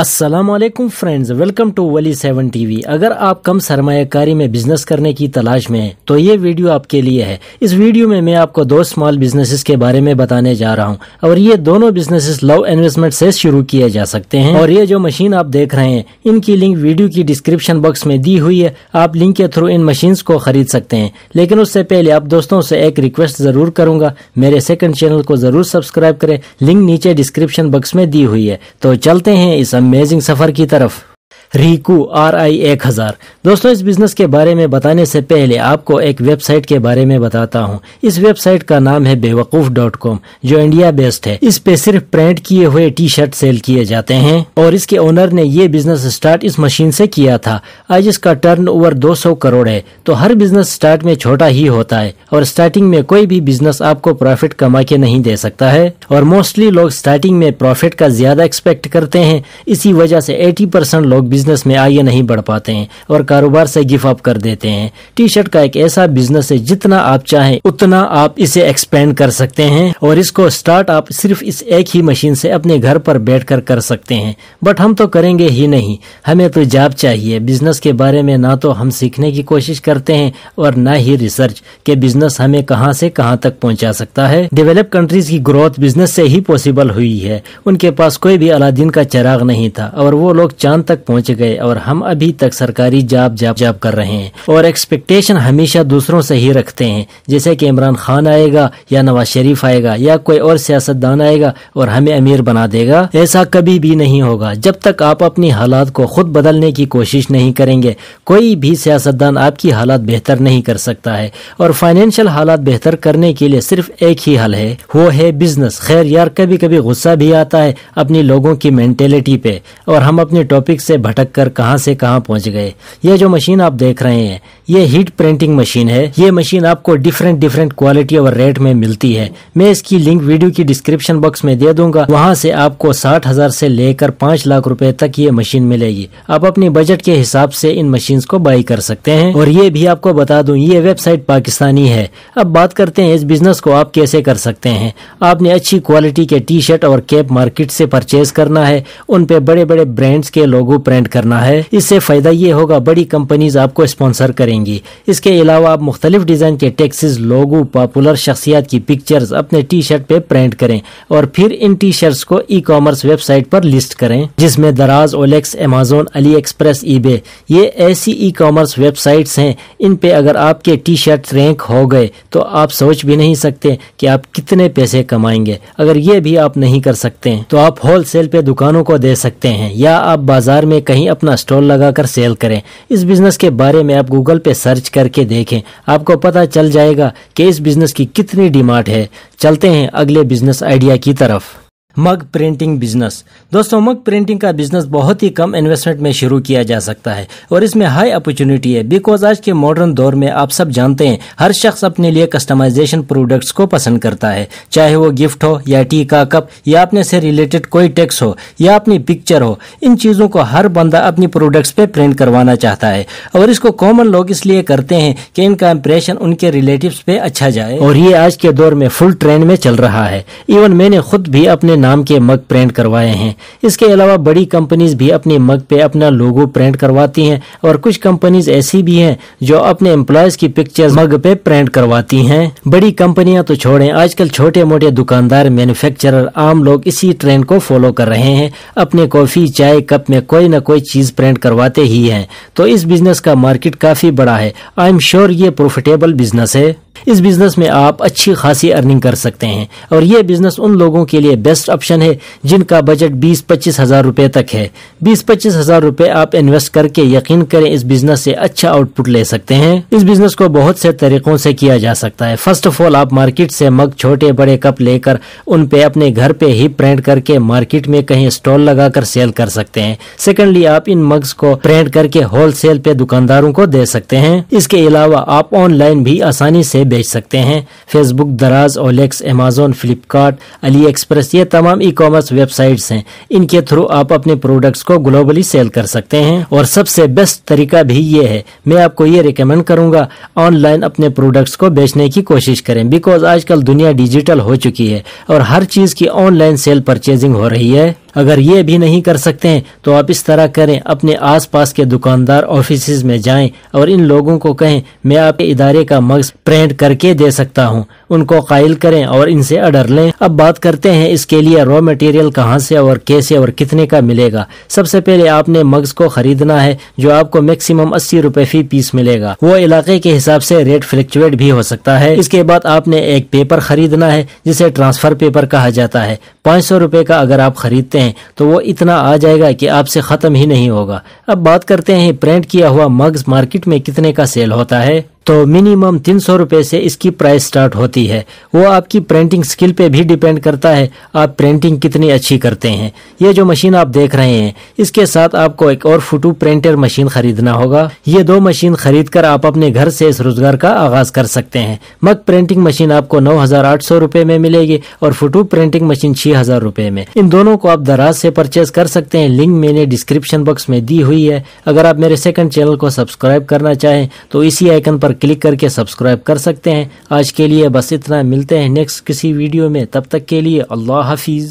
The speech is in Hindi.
Aslam friends welcome to Wali seven TV अगर आप कम सरमाकारी में बिजनेस करने की तलाश में हैं तो ये वीडियो आपके लिए है इस वीडियो में मैं आपको दो स्मॉल बिजनेस के बारे में बताने जा रहा हूँ और ये दोनों बिजनेसेस लो इन्वेस्टमेंट से शुरू किए जा सकते हैं और ये जो मशीन आप देख रहे हैं इनकी लिंक वीडियो की डिस्क्रिप्शन बॉक्स में दी हुई है आप लिंक के थ्रू इन मशीन को खरीद सकते हैं लेकिन उससे पहले आप दोस्तों से एक रिक्वेस्ट जरूर करूंगा मेरे सेकेंड चैनल को जरूर सब्सक्राइब करें लिंक नीचे डिस्क्रिप्शन बॉक्स में दी हुई है तो चलते हैं इस अमेजिंग सफ़र की तरफ रिकू आर आई एक हज़ार दोस्तों इस बिज़नेस के बारे में बताने से पहले आपको एक वेबसाइट के बारे में बताता हूँ इस वेबसाइट का नाम है बेवकूफ़ डॉट कॉम जो इंडिया बेस्ड है इस पे सिर्फ प्रिंट किए हुए टी शर्ट सेल किए जाते हैं और इसके ओनर ने ये बिजनेस स्टार्ट इस मशीन से किया था आज इसका टर्न ओवर दो सौ करोड़ है तो हर बिजनेस स्टार्ट में छोटा ही होता है और स्टार्टिंग में कोई भी बिजनेस आपको प्रॉफिट कमा के नहीं दे सकता है और मोस्टली लोग स्टार्टिंग में प्रॉफिट का ज्यादा एक्सपेक्ट करते हैं इसी वजह से एटी परसेंट लोग बिजनेस में आगे नहीं बढ़ पाते हैं और कारोबार से गिफ अप कर देते हैं टी शर्ट का एक ऐसा बिजनेस है जितना आप चाहें उतना आप इसे एक्सपेंड कर सकते हैं और इसको स्टार्ट आप सिर्फ इस एक ही मशीन से अपने घर पर बैठ कर, कर सकते हैं बट हम तो करेंगे ही नहीं हमें तो जॉब चाहिए बिजनेस के बारे में ना तो हम सीखने की कोशिश करते हैं और न ही रिसर्च के बिजनेस हमें कहाँ से कहाँ तक पहुँचा सकता है डेवलप कंट्रीज की ग्रोथ बिजनेस से ही पॉसिबल हुई है उनके पास कोई भी अलादीन का चिराग नहीं था और वो लोग चांद तक पहुँचे गए और हम अभी तक सरकारी जाब जाब जाब कर रहे हैं और एक्सपेक्टेशन हमेशा दूसरों से ही रखते हैं जैसे कि इमरान खान आएगा या नवाज शरीफ आएगा या कोई और सियासतदान आएगा और हमें अमीर बना देगा ऐसा कभी भी नहीं होगा जब तक आप अपनी हालात को खुद बदलने की कोशिश नहीं करेंगे कोई भी सियासतदान आपकी हालात बेहतर नहीं कर सकता है और फाइनेंशियल हालात बेहतर करने के लिए सिर्फ एक ही हल है वो है बिजनेस खैर यार कभी कभी गुस्सा भी आता है अपनी लोगों की मेंटेलिटी पे और हम अपने टॉपिक से भटक कर कहाँ से कहाँ पहुँच गए यह जो मशीन आप देख रहे हैं ये हीट प्रिंटिंग मशीन है ये मशीन आपको डिफरेंट डिफरेंट क्वालिटी और रेट में मिलती है मैं इसकी लिंक वीडियो की डिस्क्रिप्शन बॉक्स में दे दूंगा वहाँ से आपको साठ हजार से लेकर पाँच लाख रुपए तक ये मशीन मिलेगी आप अपने बजट के हिसाब से इन मशीन को बाई कर सकते हैं और ये भी आपको बता दूँ ये वेबसाइट पाकिस्तानी है अब बात करते हैं इस बिजनेस को आप कैसे कर सकते हैं आपने अच्छी क्वालिटी के टी शर्ट और कैप मार्केट से परचेज करना है उन पे बड़े बड़े ब्रांड्स के लोगो प्रिंट करना है इससे फायदा ये होगा बड़ी कंपनीज आपको स्पॉन्सर करेंगी करेंगी इसके अलावा आप मुख्तलिफ डिज़ाइन के टैक्सीज लोगो पॉपुलर शख्सियात की पिक्चर्स अपने टी शर्ट पे प्रिंट करें और फिर इन टी शर्ट्स को ई कॉमर्स वेबसाइट पर लिस्ट करें जिसमें Daraz OLX Amazon AliExpress eBay ये ऐसी ई कॉमर्स वेबसाइट्स हैं इन पे अगर आपके टी शर्ट रैंक हो गए तो आप सोच भी नहीं सकते कि आप कितने पैसे कमाएंगे अगर ये भी आप नहीं कर सकते तो आप होल सेल पे दुकानों को दे सकते हैं या आप बाजार में कहीं अपना स्टॉल लगाकर सेल करें इस बिजनेस के बारे में आप गूगल पे सर्च करके देखें आपको पता चल जाएगा कि इस बिजनेस की कितनी डिमांड है चलते हैं अगले बिजनेस आइडिया की तरफ मग प्रिंटिंग बिजनेस दोस्तों मग प्रिंटिंग का बिजनेस बहुत ही कम इन्वेस्टमेंट में शुरू किया जा सकता है और इसमें हाई अपॉर्चुनिटी है बिकॉज आज के मॉडर्न दौर में आप सब जानते हैं हर शख्स अपने लिए कस्टमाइजेशन प्रोडक्ट्स को पसंद करता है चाहे वो गिफ्ट हो या टी का कप या अपने से रिलेटेड कोई टेक्स हो या अपनी पिक्चर हो इन चीज़ों को हर बंदा अपनी प्रोडक्ट्स पे प्रिंट करवाना चाहता है और इसको कॉमन लोग इसलिए करते हैं कि इनका इम्प्रेशन उनके रिलेटिव पे अच्छा जाए और ये आज के दौर में फुल ट्रेंड में चल रहा है इवन मैंने खुद भी अपने नाम के मग प्रिंट करवाए हैं इसके अलावा बड़ी कंपनीज भी अपने मग पे अपना लोगो प्रिंट करवाती हैं और कुछ कंपनीज ऐसी भी हैं जो अपने एम्प्लॉयज की पिक्चर मग पे प्रिंट करवाती हैं बड़ी कंपनियां तो छोड़े आजकल छोटे मोटे दुकानदार मैन्युफैक्चरर आम लोग इसी ट्रेंड को फॉलो कर रहे हैं अपने कॉफी चाय कप में कोई न कोई चीज प्रिंट करवाते ही है तो इस बिजनेस का मार्केट काफी बड़ा है आई एम श्योर ये प्रोफिटेबल बिजनेस है इस बिज़नेस में आप अच्छी खासी अर्निंग कर सकते हैं और ये बिज़नेस उन लोगों के लिए बेस्ट ऑप्शन है जिनका बजट बीस पच्चीस हज़ार रूपए तक है बीस पच्चीस हज़ार रूपए आप इन्वेस्ट करके यकीन करें इस बिज़नेस से अच्छा आउटपुट ले सकते हैं इस बिज़नेस को बहुत से तरीक़ों से किया जा सकता है फर्स्ट ऑफ ऑल आप मार्केट से मग छोटे बड़े कप लेकर उन पे अपने घर पे ही प्रिंट करके मार्केट में कहीं स्टॉल लगाकर सेल कर सकते हैं सेकेंडली आप इन मग्स को प्रिंट करके होलसेल पे दुकानदारों को दे सकते हैं इसके अलावा आप ऑनलाइन भी आसानी से बेच सकते हैं Facebook Daraz OLX Amazon Flipkart AliExpress ये तमाम ई कॉमर्स वेबसाइट्स हैं इनके थ्रू आप अपने प्रोडक्ट्स को ग्लोबली सेल कर सकते हैं और सबसे बेस्ट तरीका भी ये है मैं आपको ये रिकमेंड करूँगा ऑनलाइन अपने प्रोडक्ट्स को बेचने की कोशिश करें बिकॉज आजकल दुनिया डिजिटल हो चुकी है और हर चीज़ की ऑनलाइन सेल परचेजिंग हो रही है अगर ये भी नहीं कर सकते हैं तो आप इस तरह करें अपने आसपास के दुकानदार ऑफिस में जाएं और इन लोगों को कहें मैं आपके इदारे का मक्स प्रिंट करके दे सकता हूँ उनको कायल करें और इनसे अडर लें अब बात करते हैं इसके लिए रॉ मटेरियल कहाँ से और कैसे और कितने का मिलेगा सबसे पहले आपने मग्स को खरीदना है जो आपको मैक्सिमम अस्सी रूपए फी पीस मिलेगा वो इलाके के हिसाब से रेट फ्लक्चुएट भी हो सकता है इसके बाद आपने एक पेपर खरीदना है जिसे ट्रांसफर पेपर कहा जाता है पाँच सौ रूपए का अगर आप खरीदते हैं तो वो इतना आ जाएगा की आपसे खत्म ही नहीं होगा अब बात करते हैं प्रिंट किया हुआ मग्स मार्केट में कितने का सेल होता है तो मिनिमम तीन सौ रूपए से इसकी प्राइस स्टार्ट होती है होती है वो आपकी प्रिंटिंग स्किल पे भी डिपेंड करता है आप प्रिंटिंग कितनी अच्छी करते हैं ये जो मशीन आप देख रहे हैं इसके साथ आपको एक और फोटो प्रिंटर मशीन खरीदना होगा ये दो मशीन खरीद कर आप अपने घर से इस रोजगार का आगाज कर सकते हैं मग प्रिंटिंग मशीन आपको नौ हजार आठ सौ रूपए में मिलेगी और फोटो प्रिंटिंग मशीन छह हजार रूपए में इन दोनों को आप दराज से परचेज कर सकते हैं लिंक मैंने डिस्क्रिप्शन बॉक्स में दी हुई है अगर आप मेरे सेकंड चैनल को सब्सक्राइब करना चाहें तो इसी आइकन पर क्लिक करके सब्सक्राइब कर सकते हैं आज के लिए बस इतना मिलते हैं नेक्स्ट किसी वीडियो में तब तक के लिए अल्लाह हाफिज़